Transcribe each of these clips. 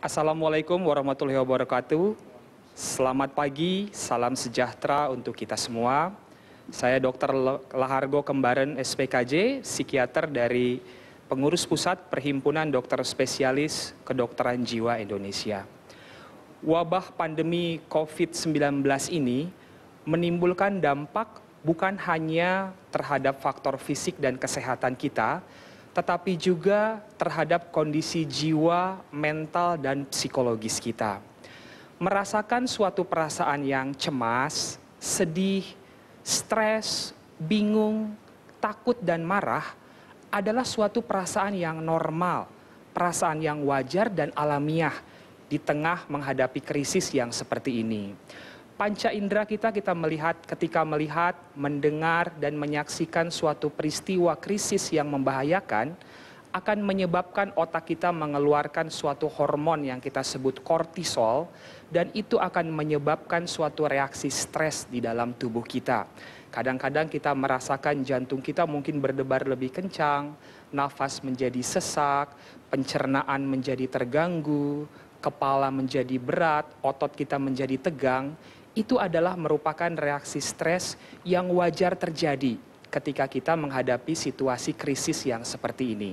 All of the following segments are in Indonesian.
Assalamualaikum warahmatullahi wabarakatuh. Selamat pagi, salam sejahtera untuk kita semua. Saya Dr. Lahargo Kembaran SPKJ, psikiater dari pengurus pusat Perhimpunan Dokter Spesialis Kedokteran Jiwa Indonesia. Wabah pandemi COVID-19 ini menimbulkan dampak bukan hanya terhadap faktor fisik dan kesehatan kita, tetapi juga terhadap kondisi jiwa, mental, dan psikologis kita. Merasakan suatu perasaan yang cemas, sedih, stres, bingung, takut, dan marah adalah suatu perasaan yang normal, perasaan yang wajar dan alamiah di tengah menghadapi krisis yang seperti ini panca indera kita kita melihat ketika melihat, mendengar dan menyaksikan suatu peristiwa krisis yang membahayakan akan menyebabkan otak kita mengeluarkan suatu hormon yang kita sebut kortisol dan itu akan menyebabkan suatu reaksi stres di dalam tubuh kita. Kadang-kadang kita merasakan jantung kita mungkin berdebar lebih kencang, nafas menjadi sesak, pencernaan menjadi terganggu, kepala menjadi berat, otot kita menjadi tegang, itu adalah merupakan reaksi stres yang wajar terjadi ketika kita menghadapi situasi krisis yang seperti ini.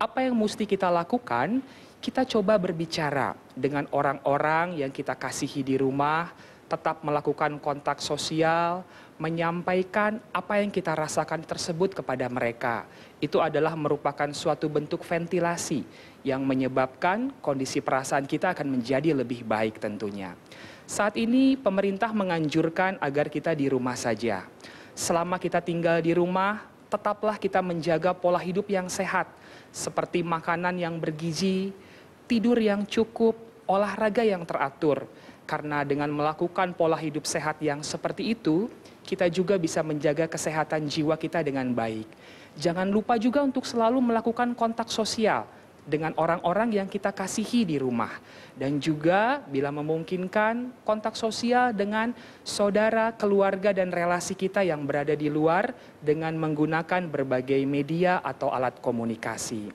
Apa yang mesti kita lakukan? Kita coba berbicara dengan orang-orang yang kita kasihi di rumah, tetap melakukan kontak sosial, menyampaikan apa yang kita rasakan tersebut kepada mereka. Itu adalah merupakan suatu bentuk ventilasi yang menyebabkan kondisi perasaan kita akan menjadi lebih baik tentunya. Saat ini pemerintah menganjurkan agar kita di rumah saja. Selama kita tinggal di rumah, tetaplah kita menjaga pola hidup yang sehat, seperti makanan yang bergizi, tidur yang cukup, olahraga yang teratur. Karena dengan melakukan pola hidup sehat yang seperti itu, kita juga bisa menjaga kesehatan jiwa kita dengan baik. Jangan lupa juga untuk selalu melakukan kontak sosial dengan orang-orang yang kita kasihi di rumah. Dan juga bila memungkinkan kontak sosial dengan saudara, keluarga, dan relasi kita yang berada di luar dengan menggunakan berbagai media atau alat komunikasi.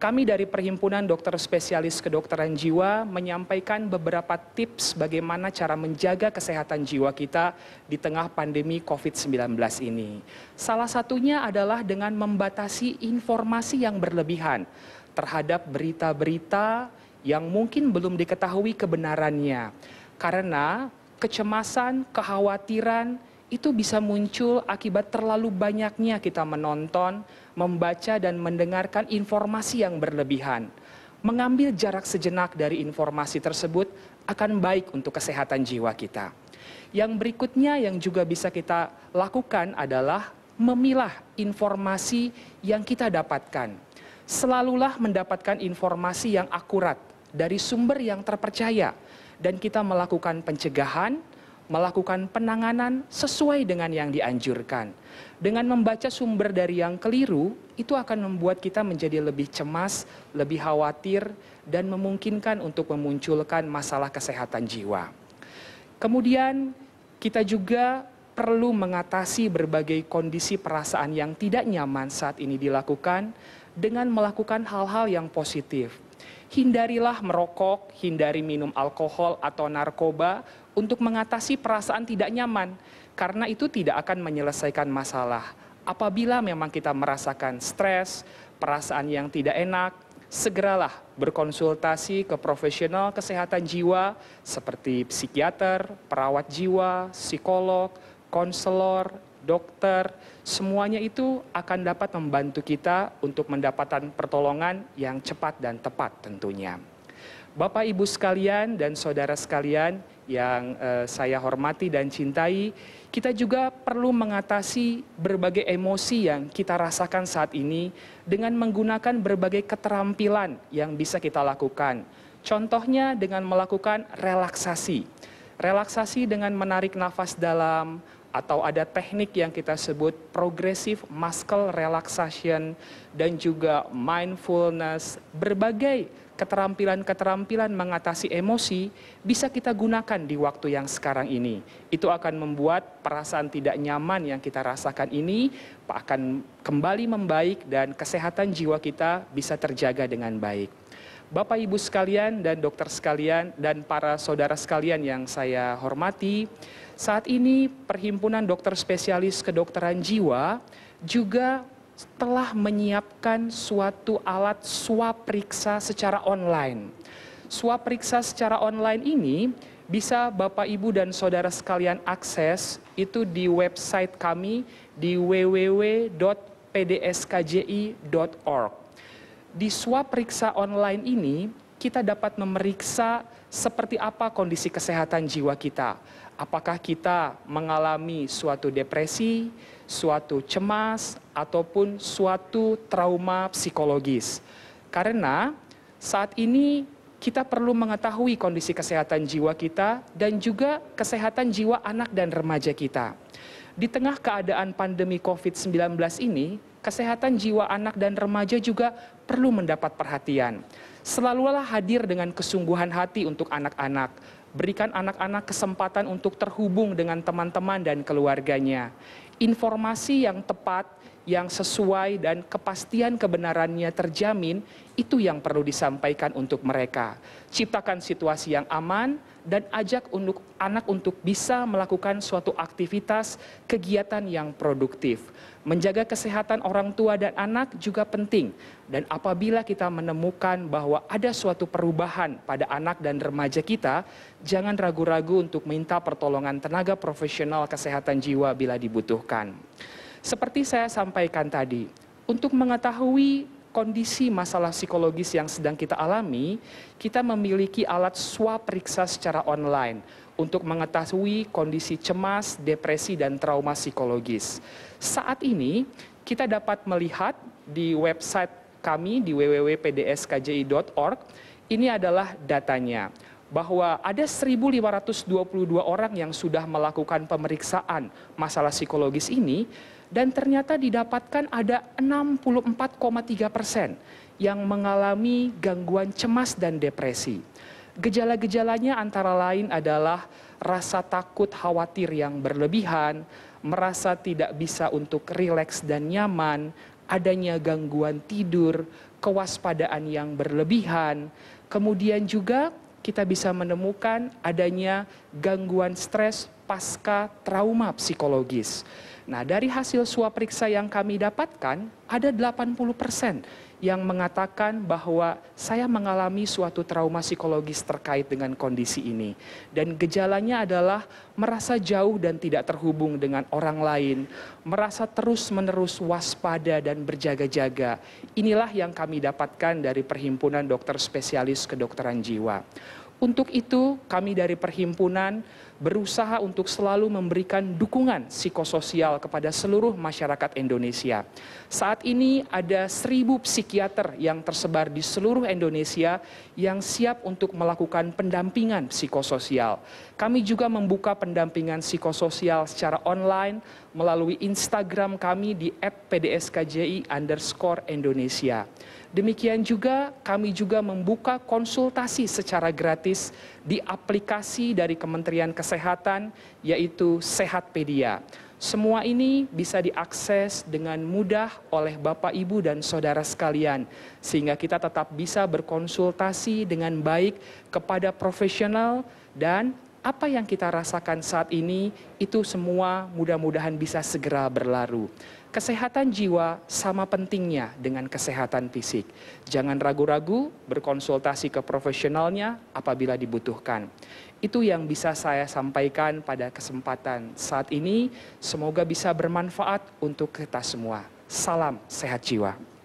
Kami dari Perhimpunan Dokter Spesialis Kedokteran Jiwa menyampaikan beberapa tips bagaimana cara menjaga kesehatan jiwa kita di tengah pandemi COVID-19 ini. Salah satunya adalah dengan membatasi informasi yang berlebihan terhadap berita-berita yang mungkin belum diketahui kebenarannya. Karena kecemasan, kekhawatiran, itu bisa muncul akibat terlalu banyaknya kita menonton, membaca, dan mendengarkan informasi yang berlebihan. Mengambil jarak sejenak dari informasi tersebut akan baik untuk kesehatan jiwa kita. Yang berikutnya yang juga bisa kita lakukan adalah memilah informasi yang kita dapatkan. Selalulah mendapatkan informasi yang akurat dari sumber yang terpercaya dan kita melakukan pencegahan melakukan penanganan sesuai dengan yang dianjurkan. Dengan membaca sumber dari yang keliru, itu akan membuat kita menjadi lebih cemas, lebih khawatir, dan memungkinkan untuk memunculkan masalah kesehatan jiwa. Kemudian, kita juga perlu mengatasi berbagai kondisi perasaan yang tidak nyaman saat ini dilakukan dengan melakukan hal-hal yang positif. Hindarilah merokok, hindari minum alkohol atau narkoba untuk mengatasi perasaan tidak nyaman, karena itu tidak akan menyelesaikan masalah. Apabila memang kita merasakan stres, perasaan yang tidak enak, segeralah berkonsultasi ke profesional kesehatan jiwa seperti psikiater, perawat jiwa, psikolog, konselor, dokter, semuanya itu akan dapat membantu kita untuk mendapatkan pertolongan yang cepat dan tepat tentunya. Bapak Ibu sekalian dan saudara sekalian, yang eh, saya hormati dan cintai, kita juga perlu mengatasi berbagai emosi yang kita rasakan saat ini dengan menggunakan berbagai keterampilan yang bisa kita lakukan. Contohnya dengan melakukan relaksasi. Relaksasi dengan menarik nafas dalam atau ada teknik yang kita sebut progressive muscle relaxation dan juga mindfulness, berbagai keterampilan-keterampilan mengatasi emosi bisa kita gunakan di waktu yang sekarang ini. Itu akan membuat perasaan tidak nyaman yang kita rasakan ini akan kembali membaik dan kesehatan jiwa kita bisa terjaga dengan baik. Bapak Ibu sekalian dan dokter sekalian dan para saudara sekalian yang saya hormati, saat ini Perhimpunan Dokter Spesialis Kedokteran Jiwa juga telah menyiapkan suatu alat swab periksa secara online. Swab periksa secara online ini bisa Bapak Ibu dan Saudara sekalian akses itu di website kami di www.pdskji.org. Di swab periksa online ini kita dapat memeriksa seperti apa kondisi kesehatan jiwa kita. Apakah kita mengalami suatu depresi, suatu cemas, ataupun suatu trauma psikologis. Karena saat ini kita perlu mengetahui kondisi kesehatan jiwa kita dan juga kesehatan jiwa anak dan remaja kita. Di tengah keadaan pandemi COVID-19 ini, kesehatan jiwa anak dan remaja juga perlu mendapat perhatian. Selalulah hadir dengan kesungguhan hati untuk anak-anak. Berikan anak-anak kesempatan untuk terhubung dengan teman-teman dan keluarganya. Informasi yang tepat yang sesuai dan kepastian kebenarannya terjamin, itu yang perlu disampaikan untuk mereka. Ciptakan situasi yang aman dan ajak untuk anak untuk bisa melakukan suatu aktivitas kegiatan yang produktif. Menjaga kesehatan orang tua dan anak juga penting. Dan apabila kita menemukan bahwa ada suatu perubahan pada anak dan remaja kita, jangan ragu-ragu untuk minta pertolongan tenaga profesional kesehatan jiwa bila dibutuhkan. Seperti saya sampaikan tadi, untuk mengetahui kondisi masalah psikologis yang sedang kita alami, kita memiliki alat swab periksa secara online untuk mengetahui kondisi cemas, depresi, dan trauma psikologis. Saat ini, kita dapat melihat di website kami di www.pdskji.org, ini adalah datanya bahwa ada 1.522 orang yang sudah melakukan pemeriksaan masalah psikologis ini dan ternyata didapatkan ada 64,3 persen yang mengalami gangguan cemas dan depresi. Gejala-gejalanya antara lain adalah rasa takut khawatir yang berlebihan, merasa tidak bisa untuk rileks dan nyaman, adanya gangguan tidur, kewaspadaan yang berlebihan, kemudian juga kita bisa menemukan adanya gangguan stres pasca trauma psikologis. Nah, dari hasil suap periksa yang kami dapatkan, ada 80 persen yang mengatakan bahwa saya mengalami suatu trauma psikologis terkait dengan kondisi ini. Dan gejalanya adalah merasa jauh dan tidak terhubung dengan orang lain, merasa terus-menerus waspada dan berjaga-jaga. Inilah yang kami dapatkan dari Perhimpunan Dokter Spesialis Kedokteran Jiwa. Untuk itu, kami dari perhimpunan berusaha untuk selalu memberikan dukungan psikososial kepada seluruh masyarakat Indonesia. Saat ini ada seribu psikiater yang tersebar di seluruh Indonesia yang siap untuk melakukan pendampingan psikososial. Kami juga membuka pendampingan psikososial secara online melalui Instagram kami di @pdskji_indonesia. Demikian juga kami juga membuka konsultasi secara gratis di aplikasi dari Kementerian Kesehatan yaitu Sehatpedia. Semua ini bisa diakses dengan mudah oleh Bapak, Ibu, dan saudara sekalian, sehingga kita tetap bisa berkonsultasi dengan baik kepada profesional dan apa yang kita rasakan saat ini. Itu semua mudah-mudahan bisa segera berlalu. Kesehatan jiwa sama pentingnya dengan kesehatan fisik. Jangan ragu-ragu berkonsultasi ke profesionalnya apabila dibutuhkan. Itu yang bisa saya sampaikan pada kesempatan saat ini. Semoga bisa bermanfaat untuk kita semua. Salam sehat jiwa.